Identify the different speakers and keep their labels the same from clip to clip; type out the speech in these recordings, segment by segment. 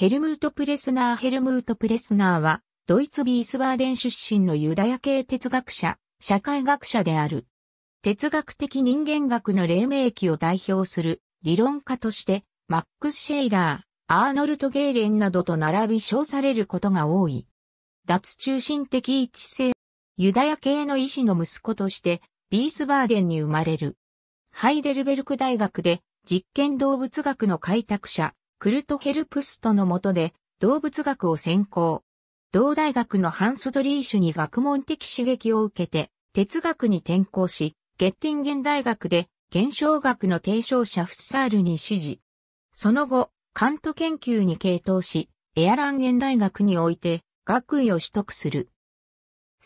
Speaker 1: ヘルムート・プレスナーヘルムート・プレスナーは、ドイツビースバーデン出身のユダヤ系哲学者、社会学者である。哲学的人間学の黎明期を代表する理論家として、マックス・シェイラー、アーノルト・ゲーレンなどと並び称されることが多い。脱中心的一致性、ユダヤ系の医師の息子として、ビースバーデンに生まれる。ハイデルベルク大学で実験動物学の開拓者、クルトヘルプストの下で動物学を専攻。同大学のハンスドリーシュに学問的刺激を受けて哲学に転校し、ゲッティンゲン大学で現象学の提唱者フッサールに指示。その後、カント研究に傾倒し、エアランゲン大学において学位を取得する。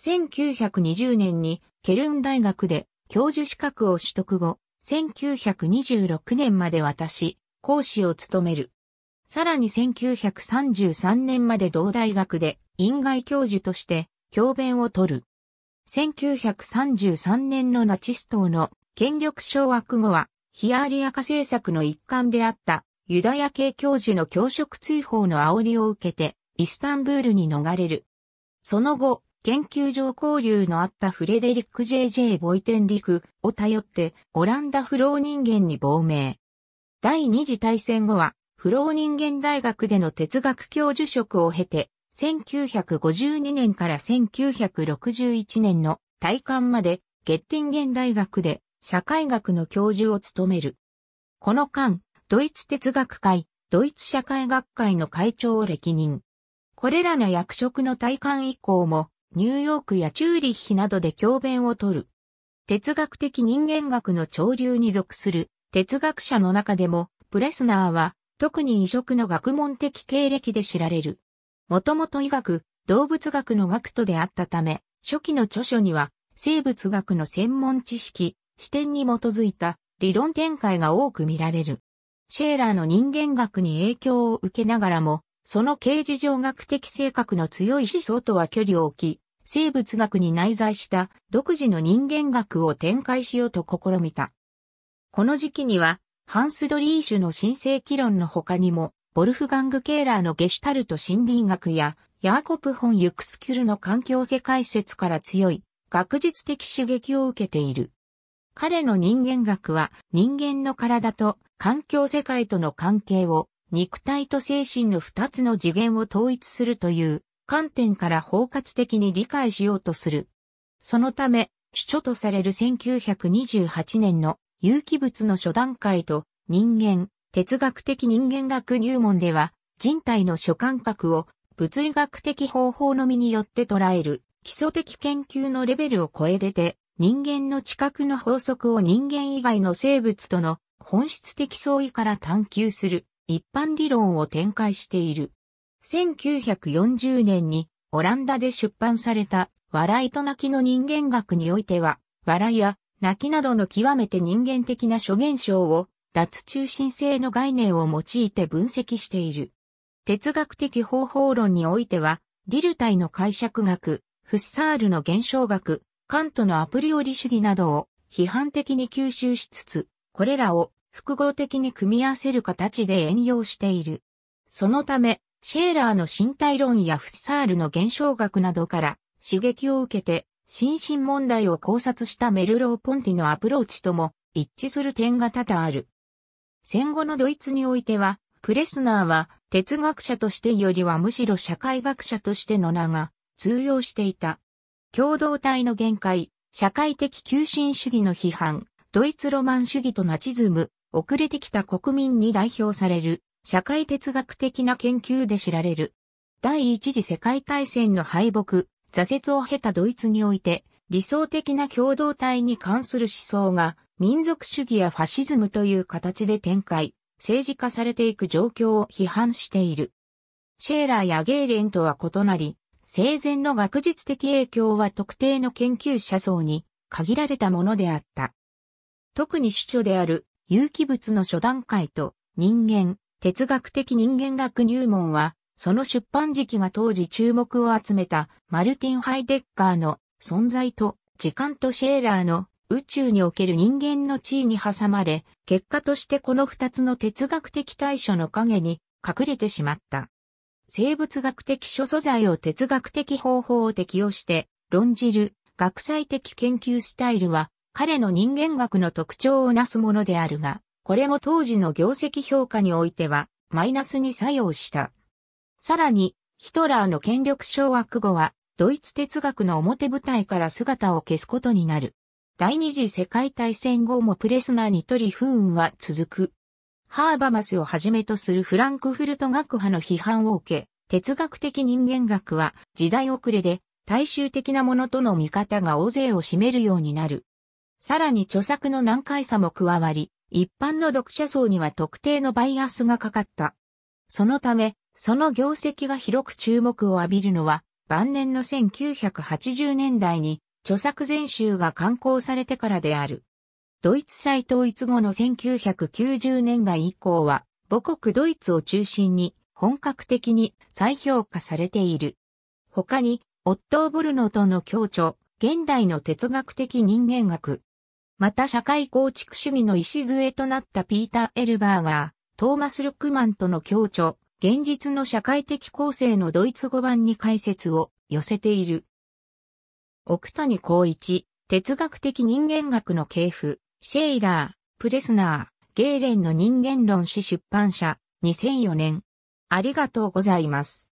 Speaker 1: 1920年にケルン大学で教授資格を取得後、1926年まで私、講師を務める。さらに1933年まで同大学で院外教授として教鞭を取る。1933年のナチス党の権力掌握後は、ヒアーリア化政策の一環であったユダヤ系教授の教職追放の煽りを受けて、イスタンブールに逃れる。その後、研究上交流のあったフレデリック J.J. ボイテンリクを頼って、オランダ不老人間に亡命。第二次大戦後は、フロー人間大学での哲学教授職を経て、1952年から1961年の退官まで、ゲッティンゲン大学で社会学の教授を務める。この間、ドイツ哲学会、ドイツ社会学会の会長を歴任。これらの役職の退官以降も、ニューヨークやチューリッヒなどで教鞭をとる。哲学的人間学の潮流に属する哲学者の中でも、プレスナーは特に異色の学問的経歴で知られる。もともと医学、動物学の学徒であったため、初期の著書には、生物学の専門知識、視点に基づいた理論展開が多く見られる。シェーラーの人間学に影響を受けながらも、その形事上学的性格の強い思想とは距離を置き、生物学に内在した独自の人間学を展開しようと試みた。この時期にはハンス・ドリーシュの新世紀論の他にも、ボルフガング・ケーラーのゲシュタルト心理学や、ヤーコプ・ホン・ユクスキュルの環境世界説から強い、学術的刺激を受けている。彼の人間学は人間の体と環境世界との関係を肉体と精神の二つの次元を統一するという観点から包括的に理解しようとする。そのため、主張とされる1928年の有機物の初段階と人間、哲学的人間学入門では、人体の諸感覚を物理学的方法のみによって捉える基礎的研究のレベルを超え出て、人間の知覚の法則を人間以外の生物との本質的相違から探求する一般理論を展開している。1940年にオランダで出版された笑いと泣きの人間学においては、笑いや泣きなどの極めて人間的な諸現象を脱中心性の概念を用いて分析している。哲学的方法論においては、ディルタイの解釈学、フッサールの現象学、カントのアプリオリ主義などを批判的に吸収しつつ、これらを複合的に組み合わせる形で援用している。そのため、シェーラーの身体論やフッサールの現象学などから刺激を受けて心身問題を考察したメルロー・ポンティのアプローチとも一致する点が多々ある。戦後のドイツにおいては、プレスナーは哲学者としてよりはむしろ社会学者としての名が通用していた。共同体の限界、社会的急進主義の批判、ドイツロマン主義とナチズム、遅れてきた国民に代表される、社会哲学的な研究で知られる。第一次世界大戦の敗北、挫折を経たドイツにおいて、理想的な共同体に関する思想が、民族主義やファシズムという形で展開、政治化されていく状況を批判している。シェーラーやゲーレンとは異なり、生前の学術的影響は特定の研究者層に限られたものであった。特に主張である有機物の初段階と人間、哲学的人間学入門はその出版時期が当時注目を集めたマルティン・ハイデッカーの存在と時間とシェーラーの宇宙における人間の地位に挟まれ、結果としてこの二つの哲学的対処の陰に隠れてしまった。生物学的諸素材を哲学的方法を適用して論じる学際的研究スタイルは彼の人間学の特徴をなすものであるが、これも当時の業績評価においてはマイナスに作用した。さらに、ヒトラーの権力掌握後は、ドイツ哲学の表舞台から姿を消すことになる。第二次世界大戦後もプレスナーにとり不運は続く。ハーバマスをはじめとするフランクフルト学派の批判を受け、哲学的人間学は時代遅れで大衆的なものとの見方が大勢を占めるようになる。さらに著作の難解さも加わり、一般の読者層には特定のバイアスがかかった。そのため、その業績が広く注目を浴びるのは、晩年の1980年代に、著作全集が刊行されてからである。ドイツ再統一後の1990年代以降は、母国ドイツを中心に本格的に再評価されている。他に、オットー・ボルノとの協調、現代の哲学的人間学。また社会構築主義の礎となったピーター・エルバーガー、トーマス・ルックマンとの協調、現実の社会的構成のドイツ語版に解説を寄せている。奥谷光一、哲学的人間学の系譜、シェイラー、プレスナー、ゲーレンの人間論史出版社、2004年。ありがとうございます。